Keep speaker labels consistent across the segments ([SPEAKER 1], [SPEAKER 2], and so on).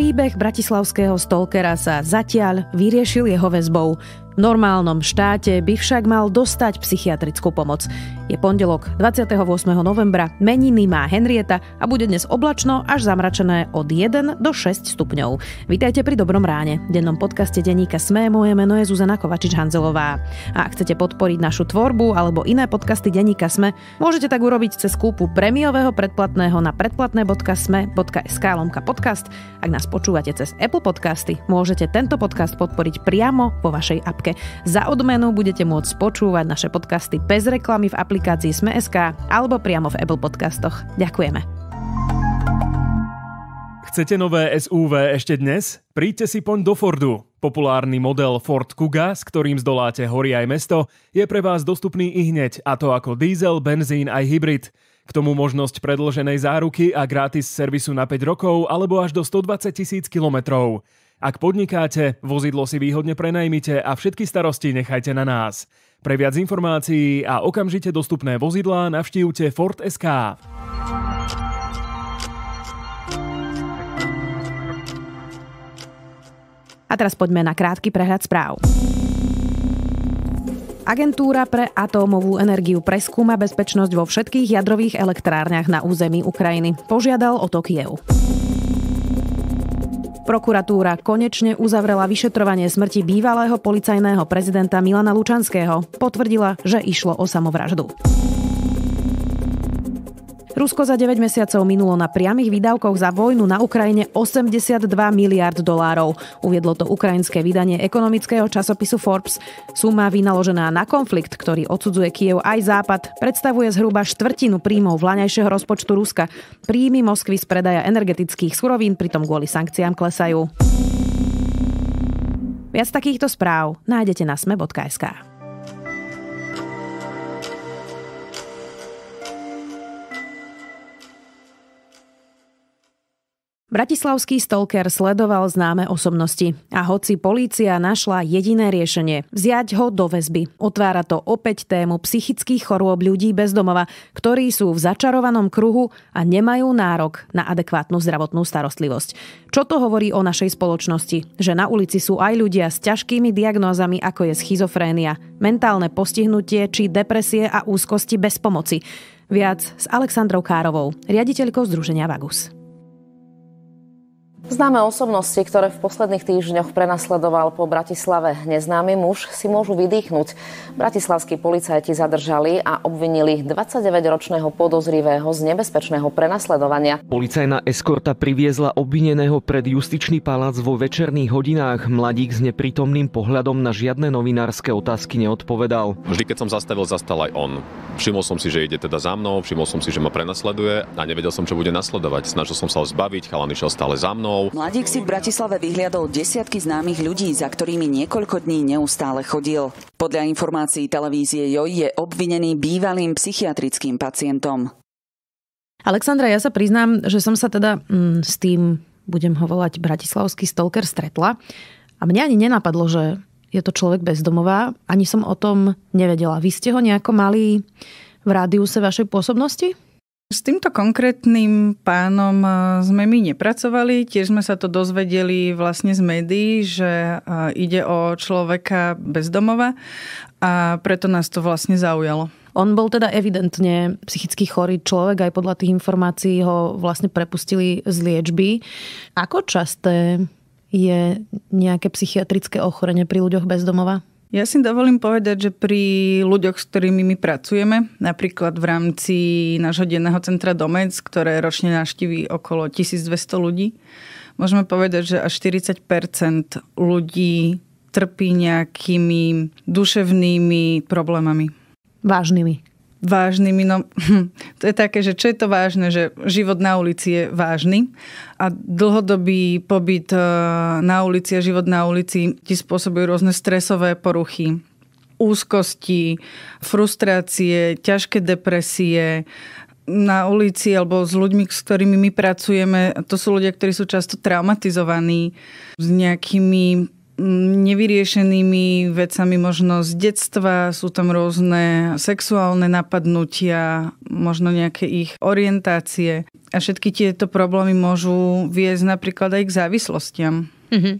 [SPEAKER 1] Príbeh bratislavského stalkera sa zatiaľ vyriešil jeho väzbou normálnom štáte by však mal dostať psychiatrickú pomoc. Je pondelok 28. novembra, meniny má Henrieta a bude dnes oblačno až zamračené od 1 do 6 stupňov. Vítajte pri Dobrom ráne. V dennom podcaste denníka Sme moje meno je Zuzana Kovačič-Hanzelová. A ak chcete podporiť našu tvorbu alebo iné podcasty denníka Sme, môžete tak urobiť cez kúpu premiového predplatného na predplatné.sme.sk lomka podcast. Ak nás počúvate cez Apple podcasty, môžete tento podcast podporiť priamo vo vašej apke. Európske. Za odmenu budete môcť počúvať naše podcasty bez reklamy v aplikácii Sme.sk alebo priamo v Apple Podcastoch. Ďakujeme. Chcete nové SUV ešte dnes? Príďte si poň do Fordu. Populárny model Ford Kuga, s ktorým zdoláte hory aj mesto, je pre vás dostupný i hneď, a to ako diesel, benzín aj hybrid. K tomu možnosť predlženej záruky a gratis servisu na 5 rokov alebo až do 120 tisíc kilometrov. Ak podnikáte, vozidlo si výhodne prenajmite a všetky starosti nechajte na nás. Pre viac informácií a okamžite dostupné vozidlá navštívte Ford SK. A teraz poďme na krátky prehľad správ. Agentúra pre atómovú energiu preskúma bezpečnosť vo všetkých jadrových elektrárniach na území Ukrajiny. Požiadal o to Kiev. Prokuratúra konečne uzavrela vyšetrovanie smrti bývalého policajného prezidenta Milana Lučanského. Potvrdila, že išlo o samovraždu. Rusko za 9 mesiacov minulo na priamých výdavkoch za vojnu na Ukrajine 82 miliard dolárov. Uviedlo to ukrajinské vydanie ekonomického časopisu Forbes. Suma vynaložená na konflikt, ktorý odsudzuje Kiev aj Západ, predstavuje zhruba štvrtinu príjmov vlaňajšieho rozpočtu Ruska. Príjmy Moskvy z predaja energetických surovín pritom kvôli sankciám klesajú. Viac takýchto správ nájdete na sme.sk. Bratislavský stalker sledoval známe osobnosti a hoci polícia našla jediné riešenie – vziať ho do väzby. Otvára to opäť tému psychických chorôb ľudí bez domova, ktorí sú v začarovanom kruhu a nemajú nárok na adekvátnu zdravotnú starostlivosť. Čo to hovorí o našej spoločnosti? Že na ulici sú aj ľudia s ťažkými diagnózami, ako je schizofrénia, mentálne postihnutie či depresie a úzkosti bez pomoci. Viac s Alexandrou Károvou, riaditeľkou Združenia Vagus. Známe osobnosti, ktoré v posledných týždňoch prenasledoval po Bratislave neznámy muž, si môžu vydýchnuť. Bratislavskí policajti zadržali a obvinili 29-ročného podozrivého z nebezpečného prenasledovania. Policajná eskorta priviezla obvineného pred justičný palác vo večerných hodinách. Mladík s neprítomným pohľadom na žiadne novinárske otázky neodpovedal. Vždy, keď som zastavil, zastal aj on. Všimol som si, že ide teda za mnou, všimol som si, že ma prenasleduje a nevedel som, čo bude nasledovať. Snažil som sa ho zbaviť, chalan išiel stále za mnou domov. Mladík si v Bratislave vyhliadol desiatky známych ľudí, za ktorými niekoľko dní neustále chodil. Podľa informácií televízie JOJ je obvinený bývalým psychiatrickým pacientom. Alexandra, ja sa priznám, že som sa teda mm, s tým, budem ho volať, bratislavský stalker stretla. A mňa ani nenapadlo, že je to človek bezdomová. Ani som o tom nevedela. Vy ste ho nejako mali v rádiuse vašej pôsobnosti?
[SPEAKER 2] S týmto konkrétnym pánom e, sme my nepracovali, tiež sme sa to dozvedeli vlastne z médií, že e, ide o človeka bezdomova a preto nás to vlastne zaujalo. On bol teda evidentne psychicky
[SPEAKER 1] chorý človek, aj podľa tých informácií ho vlastne prepustili z liečby. Ako časté je nejaké psychiatrické ochorenie pri ľuďoch bezdomova?
[SPEAKER 2] Ja si dovolím povedať, že pri ľuďoch, s ktorými my pracujeme, napríklad v rámci nášho denného centra Domec, ktoré ročne navštíví okolo 1200 ľudí, môžeme povedať, že až 40 ľudí trpí nejakými duševnými problémami. Vážnymi vážnymi. No, hm, to je také, že čo je to vážne, že život na ulici je vážny a dlhodobý pobyt e, na ulici a život na ulici ti spôsobujú rôzne stresové poruchy, úzkosti, frustrácie, ťažké depresie, na ulici alebo s ľuďmi, s ktorými my pracujeme, to sú ľudia, ktorí sú často traumatizovaní s nejakými nevyriešenými vecami možno z detstva, sú tam rôzne sexuálne napadnutia, možno nejaké ich orientácie. A všetky tieto problémy môžu viesť napríklad aj k závislostiam.
[SPEAKER 1] Mm-hmm.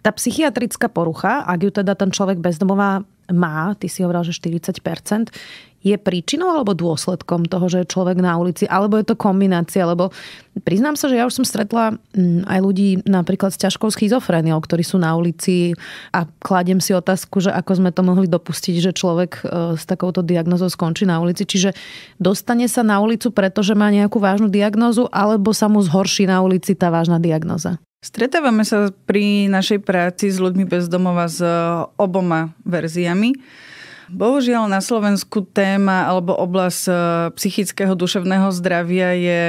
[SPEAKER 1] Tá psychiatrická porucha, ak ju teda ten človek bezdomová má, ty si hovoril, že 40 je príčinou alebo dôsledkom toho, že je človek na ulici, alebo je to kombinácia, lebo priznám sa, že ja už som stretla mm, aj ľudí napríklad s ťažkou schizofréniou, ktorí sú na ulici a kladem si otázku, že ako sme to mohli dopustiť, že človek e, s takouto diagnozou skončí na ulici, čiže dostane sa na ulicu, pretože má nejakú vážnu diagnozu, alebo sa mu zhorší na ulici tá vážna diagnoza.
[SPEAKER 2] Stretávame sa pri našej práci s ľuďmi bezdomova s eh, oboma verziami. Bohužiaľ na Slovensku téma alebo oblasť eh, psychického duševného zdravia je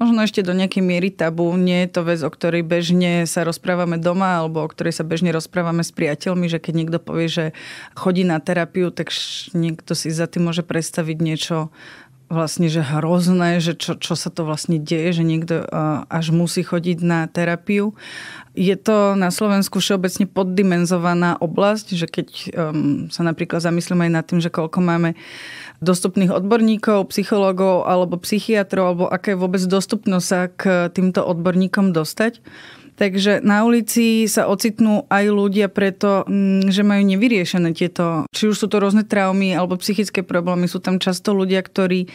[SPEAKER 2] možno ešte do nejakej miery tabu. Nie je to vec, o ktorej bežne sa rozprávame doma alebo o ktorej sa bežne rozprávame s priateľmi, že keď niekto povie, že chodí na terapiu, tak niekto si za tým môže predstaviť niečo vlastne, že hrozné, že čo, čo sa to vlastne deje, že niekto až musí chodiť na terapiu. Je to na Slovensku všeobecne poddimenzovaná oblasť, že keď um, sa napríklad zamyslíme aj nad tým, že koľko máme dostupných odborníkov, psychológov alebo psychiatrov, alebo aká je vôbec dostupnosť sa k týmto odborníkom dostať, Takže na ulici sa ocitnú aj ľudia preto, mm, že majú nevyriešené tieto, či už sú to rôzne traumy alebo psychické problémy. Sú tam často ľudia, ktorí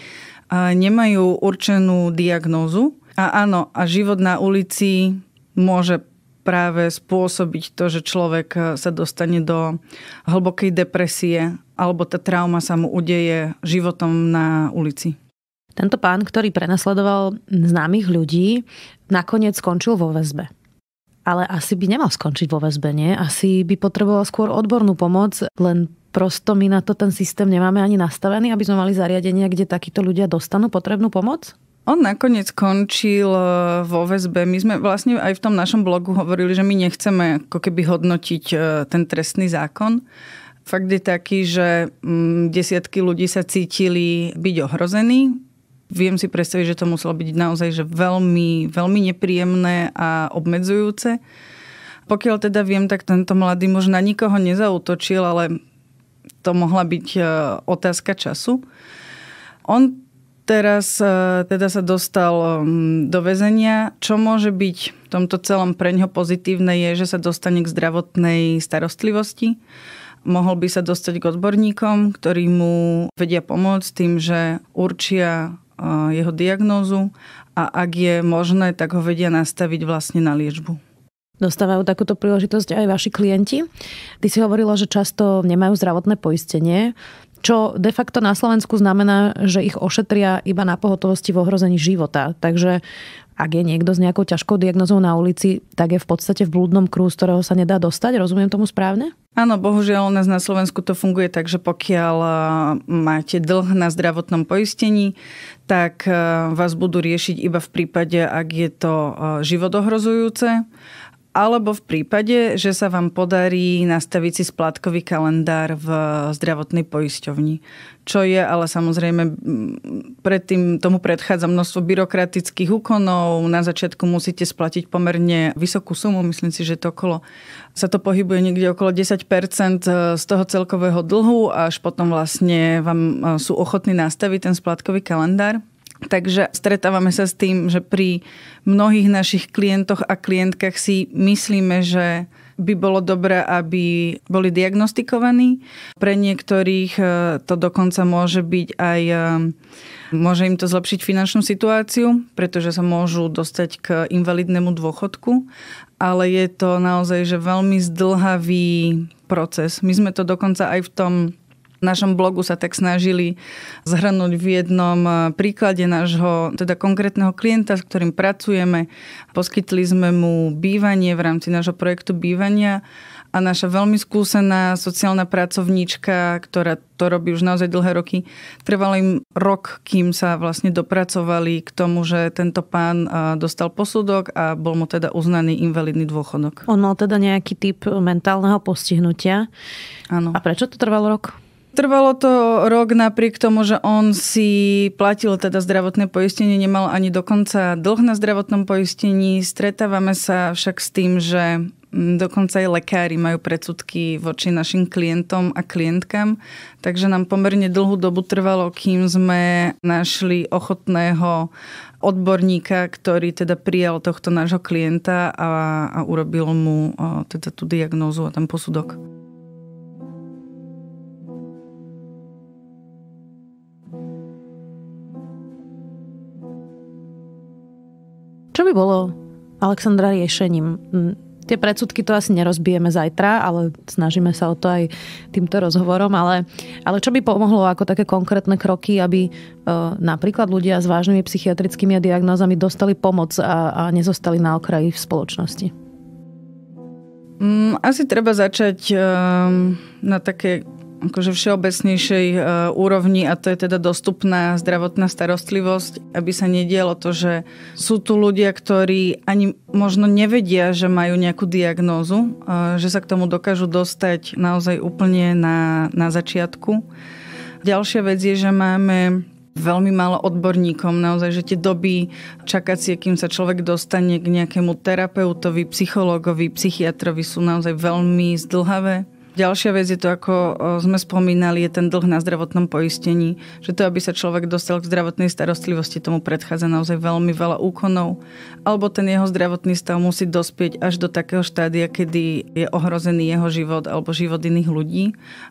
[SPEAKER 2] nemajú určenú diagnózu. A áno, a život na ulici môže práve spôsobiť to, že človek e, sa dostane do hlbokej depresie alebo tá trauma sa mu udeje životom na ulici. Tento pán, ktorý prenasledoval známych ľudí, nakoniec skončil vo väzbe
[SPEAKER 1] ale asi by nemal skončiť vo väzbe, nie? Asi by potreboval skôr odbornú pomoc, len prosto my na to ten systém nemáme ani nastavený, aby sme mali zariadenia, kde takíto ľudia dostanú
[SPEAKER 2] potrebnú pomoc? On nakoniec skončil e, vo väzbe. My sme vlastne aj v tom našom blogu hovorili, že my nechceme ako keby hodnotiť e, ten trestný zákon. Fakt je taký, že mm, desiatky ľudí sa cítili byť ohrození viem si predstaviť, že to muselo byť naozaj že veľmi, veľmi nepríjemné a obmedzujúce. Pokiaľ teda viem, tak tento mladý muž na nikoho nezautočil, ale to mohla byť e, otázka času. On teraz e, teda sa dostal do väzenia. Čo môže byť v tomto celom pre ňo pozitívne je, že sa dostane k zdravotnej starostlivosti. Mohol by sa dostať k odborníkom, ktorí mu vedia pomôcť tým, že určia Eh, jeho diagnózu a ak je možné, tak ho vedia nastaviť vlastne na liečbu.
[SPEAKER 1] Dostávajú takúto príležitosť aj vaši klienti. Ty si hovorila, že často nemajú zdravotné poistenie čo de facto na Slovensku znamená, že ich ošetria iba na pohotovosti v ohrození života. Takže ak je niekto s nejakou ťažkou diagnozou na ulici, tak je v podstate v blúdnom krú, z ktorého sa nedá dostať. Rozumiem tomu správne?
[SPEAKER 2] Áno, bohužiaľ u nás na Slovensku to funguje tak, že pokiaľ e, máte dlh na zdravotnom poistení, tak e, vás budú riešiť iba v prípade, ak je to e, životohrozujúce alebo v prípade, že sa vám podarí nastaviť si splátkový kalendár v zdravotnej poisťovni. Čo je ale samozrejme, predtým tomu predchádza množstvo byrokratických úkonov. Na začiatku musíte splatiť pomerne vysokú sumu, myslím si, že to okolo, sa to pohybuje niekde okolo 10% e, z toho celkového dlhu, až potom vlastne vám e, sú ochotní nastaviť ten splátkový kalendár. Takže stretávame sa s tým, že pri mnohých našich klientoch a klientkách si myslíme, že by bolo dobré, aby boli diagnostikovaní. Pre niektorých e, to dokonca môže byť aj, e, môže im to zlepšiť finančnú situáciu, pretože sa môžu dostať k invalidnému dôchodku, ale je to naozaj že veľmi zdlhavý proces. My sme to dokonca aj v tom v našom blogu sa tak snažili zhrnúť v jednom eh, príklade nášho teda konkrétneho klienta, s ktorým pracujeme. Poskytli sme mu bývanie v rámci nášho projektu bývania a naša veľmi skúsená sociálna pracovníčka, ktorá to robí už naozaj dlhé roky, trval im rok, kým sa vlastne dopracovali k tomu, že tento pán eh, dostal posudok a bol mu teda uznaný invalidný dôchodok.
[SPEAKER 1] On mal teda nejaký typ mentálneho postihnutia. Áno. A prečo
[SPEAKER 2] to trvalo rok? trvalo to rok napriek tomu, že on si platil teda zdravotné poistenie, nemal ani dokonca dlh na zdravotnom poistení. Stretávame sa však s tým, že mm, dokonca aj lekári majú predsudky voči našim klientom a klientkám, takže nám pomerne dlhú dobu trvalo, kým sme našli ochotného odborníka, ktorý teda prijal tohto nášho klienta a, a urobil mu o, teda tú diagnózu a ten posudok.
[SPEAKER 1] by bolo, Alexandra, riešením? Tie predsudky to asi nerozbijeme zajtra, ale snažíme sa o to aj týmto rozhovorom. Ale, ale čo by pomohlo ako také konkrétne kroky, aby e, napríklad ľudia s vážnymi psychiatrickými diagnózami dostali pomoc a, a nezostali na okraji v spoločnosti?
[SPEAKER 2] Mm, asi treba začať ehm, na také akože všeobecnejšej e, úrovni a to je teda dostupná zdravotná starostlivosť, aby sa nedialo to, že sú tu ľudia, ktorí ani možno nevedia, že majú nejakú diagnózu, e, že sa k tomu dokážu dostať naozaj úplne na, na začiatku. Ďalšia vec je, že máme veľmi málo odborníkom. Naozaj, že tie doby čakacie, kým sa človek dostane k nejakému terapeutovi, psychológovi, psychiatrovi sú naozaj veľmi zdlhavé. Ďalšia vec je to, ako sme spomínali, je ten dlh na zdravotnom poistení, že to, aby sa človek dostal k zdravotnej starostlivosti, tomu predchádza naozaj veľmi veľa úkonov, alebo ten jeho zdravotný stav musí dospieť až do takého štádia, kedy je ohrozený jeho život alebo život iných ľudí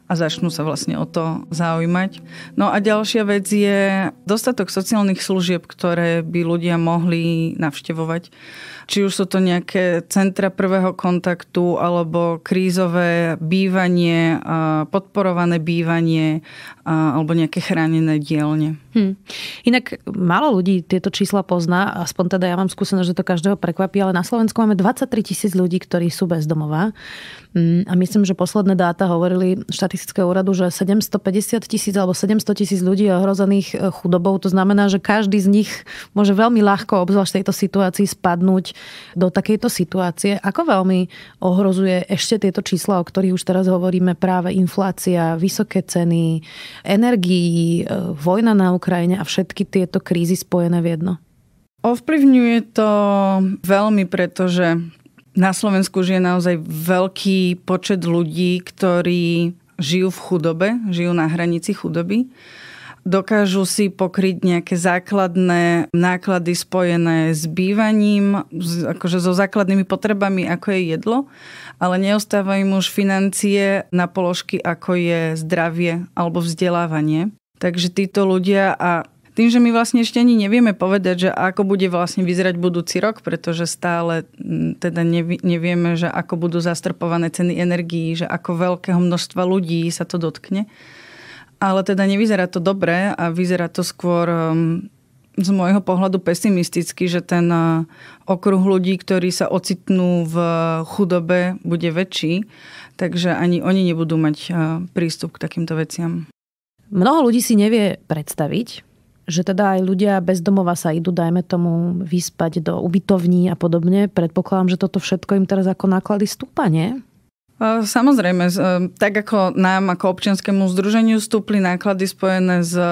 [SPEAKER 2] a začnú sa vlastne o to zaujímať. No a ďalšia vec je dostatok sociálnych služieb, ktoré by ľudia mohli navštevovať. Či už sú to nejaké centra prvého kontaktu alebo krízové bývanie, podporované bývanie alebo nejaké chránené dielne. Hm. Inak
[SPEAKER 1] málo ľudí tieto čísla pozná, aspoň teda ja mám skúsenosť, že to každého prekvapí, ale na Slovensku máme 23 tisíc ľudí, ktorí sú bezdomová. Mm, a myslím, že posledné dáta hovorili štatistického úradu, že 750 tisíc alebo 700 tisíc ľudí je ohrozených e, chudobou. To znamená, že každý z nich môže veľmi ľahko, obzvlášť v tejto situácii, spadnúť do takejto situácie. Ako veľmi ohrozuje ešte tieto čísla, o ktorých už teraz hovoríme, práve inflácia, vysoké ceny, energií, e, vojna na Ukrajine a všetky tieto krízy spojené v jedno?
[SPEAKER 2] Ovplyvňuje to veľmi, pretože na Slovensku žije naozaj veľký počet ľudí, ktorí žijú v chudobe, žijú na hranici chudoby. Dokážu si pokryť nejaké základné náklady spojené s bývaním, akože so základnými potrebami, ako je jedlo, ale neostávajú im už financie na položky, ako je zdravie alebo vzdelávanie. Takže títo ľudia a tým, že my vlastne ešte ani nevieme povedať, že ako bude vlastne vyzerať budúci rok, pretože stále mm, teda nevieme, že ako budú zastrpované ceny energií, že ako veľkého množstva ľudí sa to dotkne. Ale teda nevyzerá to dobre a vyzerá to skôr um, z môjho pohľadu pesimisticky, že ten uh, okruh ľudí, ktorí sa ocitnú v chudobe, bude väčší, takže ani oni nebudú mať uh, prístup k takýmto veciam.
[SPEAKER 1] Mnoho ľudí si nevie predstaviť, že teda aj ľudia bez domova sa idú, dajme tomu, vyspať do ubytovní a podobne. Predpokladám, že toto všetko im teraz ako náklady stúpa, nie?
[SPEAKER 2] Samozrejme, e, tak ako nám ako občianskému združeniu stúpli náklady spojené s e,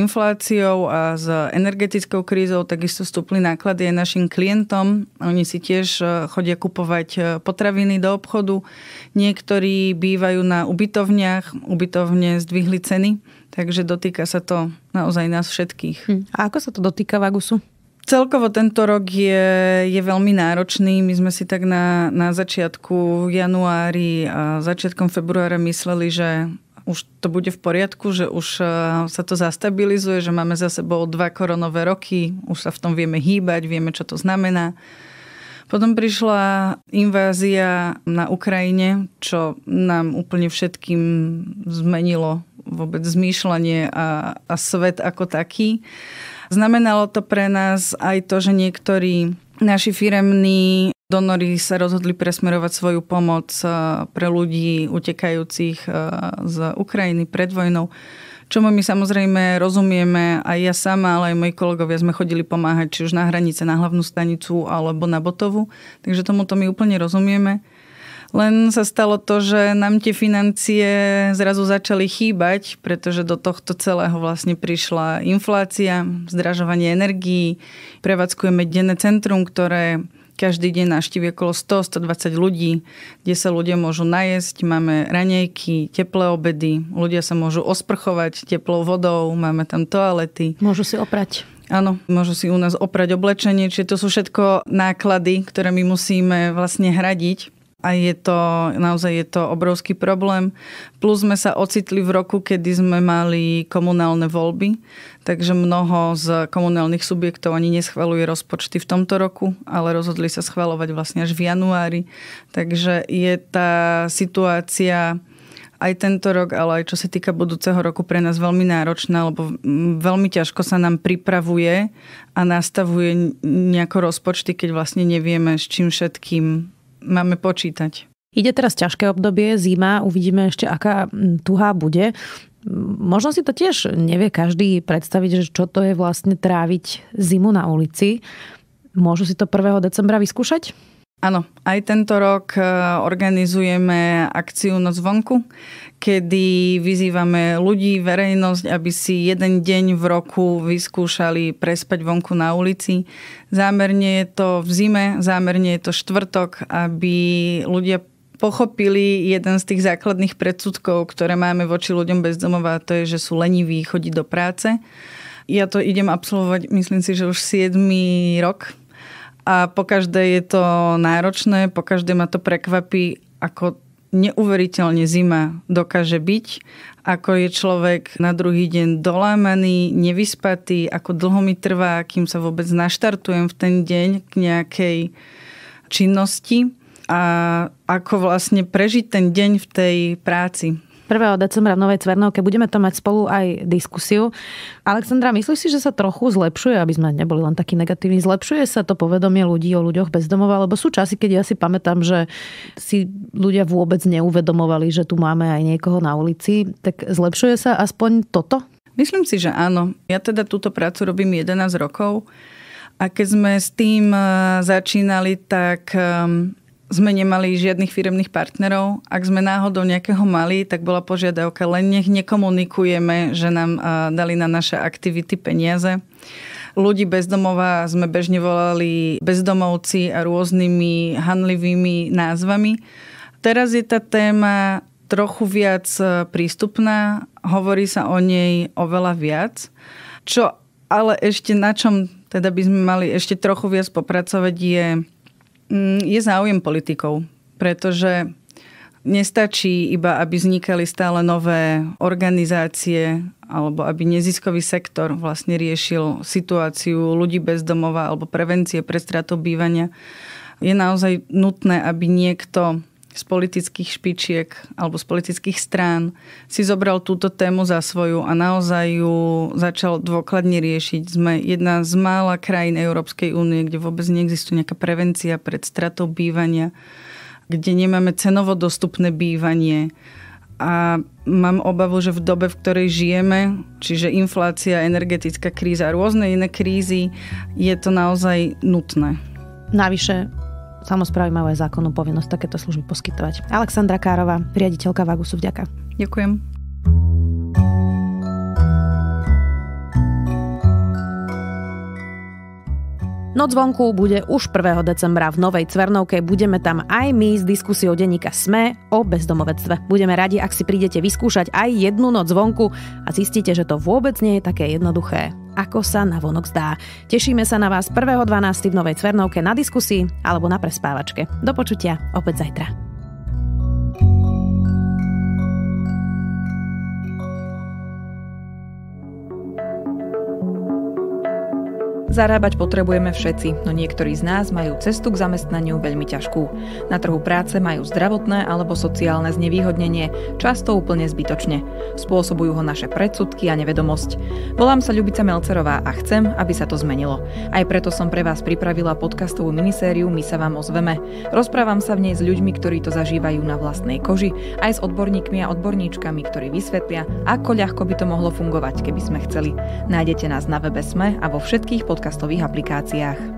[SPEAKER 2] infláciou a s energetickou krízou, takisto stúpli náklady aj našim klientom. Oni si tiež e, chodia kupovať potraviny do obchodu. Niektorí bývajú na ubytovniach, ubytovne zdvihli ceny, takže dotýka sa to naozaj nás všetkých. Hm. A ako sa to dotýka Vagusu? Celkovo tento rok je, je veľmi náročný. My sme si tak na, na začiatku januári a začiatkom februára mysleli, že už to bude v poriadku, že už e, sa to zastabilizuje, že máme za sebou dva koronové roky, už sa v tom vieme hýbať, vieme, čo to znamená. Potom prišla invázia na Ukrajine, čo nám úplne všetkým zmenilo vôbec zmýšľanie a, a svet ako taký. Znamenalo to pre nás aj to, že niektorí naši firemní donory sa rozhodli presmerovať svoju pomoc e, pre ľudí utekajúcich e, z Ukrajiny pred vojnou, čomu my samozrejme rozumieme. Aj ja sama, ale aj moji kolegovia sme chodili pomáhať či už na hranice, na hlavnú stanicu alebo na Botovu. Takže tomuto my úplne rozumieme. Len sa stalo to, že nám tie financie zrazu začali chýbať, pretože do tohto celého vlastne prišla inflácia, zdražovanie energií, prevádzkujeme denné centrum, ktoré každý deň naštívi okolo 100-120 ľudí, kde sa ľudia môžu najesť, máme ranejky, teplé obedy, ľudia sa môžu osprchovať teplou vodou, máme tam toalety. Môžu si oprať. Áno, môžu si u nás oprať oblečenie, čiže to sú všetko náklady, ktoré my musíme vlastne hradiť a je to, naozaj je to obrovský problém. Plus sme sa ocitli v roku, kedy sme mali komunálne voľby, takže mnoho z komunálnych subjektov ani neschvaluje rozpočty v tomto roku, ale rozhodli sa schvalovať vlastne až v januári. Takže je tá situácia aj tento rok, ale aj čo sa týka budúceho roku pre nás veľmi náročná, lebo veľmi ťažko sa nám pripravuje a nastavuje nejako rozpočty, keď vlastne nevieme, s čím všetkým máme počítať.
[SPEAKER 1] Ide teraz ťažké obdobie, zima, uvidíme ešte, aká tuhá bude. Možno si to tiež nevie každý predstaviť, že čo to je vlastne
[SPEAKER 2] tráviť zimu na ulici. Môžu si to 1. decembra vyskúšať? Áno, aj tento rok e, organizujeme akciu Noc vonku, kedy vyzývame ľudí, verejnosť, aby si jeden deň v roku vyskúšali prespať vonku na ulici. Zámerne je to v zime, zámerne je to štvrtok, aby ľudia pochopili jeden z tých základných predsudkov, ktoré máme voči ľuďom bezdomová, to je, že sú leniví chodiť do práce. Ja to idem absolvovať, myslím si, že už 7 rok a po je to náročné, po ma to prekvapí, ako neuveriteľne zima dokáže byť, ako je človek na druhý deň dolámaný, nevyspatý, ako dlho mi trvá, kým sa vôbec naštartujem v ten deň k nejakej činnosti a ako vlastne prežiť ten deň v tej práci. 1.
[SPEAKER 1] decembra v Novej Cvernovke. Budeme to mať spolu aj diskusiu. Alexandra, myslíš si, že sa trochu zlepšuje, aby sme neboli len takí negatívni, zlepšuje sa to povedomie ľudí o ľuďoch bez domova? Lebo sú časy, keď ja si pamätám, že si ľudia vôbec neuvedomovali, že tu máme aj niekoho na ulici.
[SPEAKER 2] Tak zlepšuje sa aspoň toto? Myslím si, že áno. Ja teda túto prácu robím 11 rokov. A keď sme s tým eh, začínali, tak ehm, sme nemali žiadnych firemných partnerov. Ak sme náhodou nejakého mali, tak bola požiadavka, len nech nekomunikujeme, že nám dali na naše aktivity peniaze. Ľudí bezdomová sme bežne volali bezdomovci a rôznymi hanlivými názvami. Teraz je tá téma trochu viac e, prístupná, hovorí sa o nej oveľa viac. Čo ale ešte na čom teda by sme mali ešte trochu viac popracovať je Mm, je záujem politikov, pretože nestačí iba, aby vznikali stále nové organizácie alebo aby neziskový sektor vlastne riešil situáciu ľudí bez domova alebo prevencie pre stratu bývania. Je naozaj nutné, aby niekto z politických špičiek alebo z politických strán si zobral túto tému za svoju a naozaj ju začal dôkladne riešiť. Sme jedna z mála krajín Európskej únie, kde vôbec neexistuje nejaká prevencia pred stratou bývania, kde nemáme cenovo dostupné bývanie. A mám obavu, že v dobe, v ktorej žijeme, čiže inflácia, energetická kríza a rôzne iné krízy, je to naozaj nutné. Navyše, Samozprávy majú
[SPEAKER 1] aj zákonnú povinnosť takéto služby poskytovať. Alexandra Károva, riaditeľka Vagusu, vďaka. Ďakujem. Noc vonku bude už 1. decembra v Novej Cvernovke. Budeme tam aj my s diskusiou denníka SME o bezdomovectve. Budeme radi, ak si prídete vyskúšať aj jednu noc vonku a zistíte, že to vôbec nie je také jednoduché ako sa na vonok zdá. Tešíme sa na vás 1.12. v Novej Cvernovke na diskusii alebo na prespávačke. Do počutia opäť zajtra. Zarábať potrebujeme všetci, no niektorí z nás majú cestu k zamestnaniu veľmi ťažkú. Na trhu práce majú zdravotné alebo sociálne znevýhodnenie, často úplne zbytočne. Spôsobujú ho naše predsudky a nevedomosť. Volám sa Ľubica Melcerová a chcem, aby sa to zmenilo. Aj preto som pre vás pripravila podcastovú minisériu My sa vám ozveme. Rozprávam sa v nej s ľuďmi, ktorí to zažívajú na vlastnej koži, aj s odborníkmi a odborníčkami, ktorí vysvetlia, ako ľahko by to mohlo fungovať, keby sme chceli. Nájdete nás na webe Sme a vo
[SPEAKER 2] všetkých pod podcastových aplikáciách.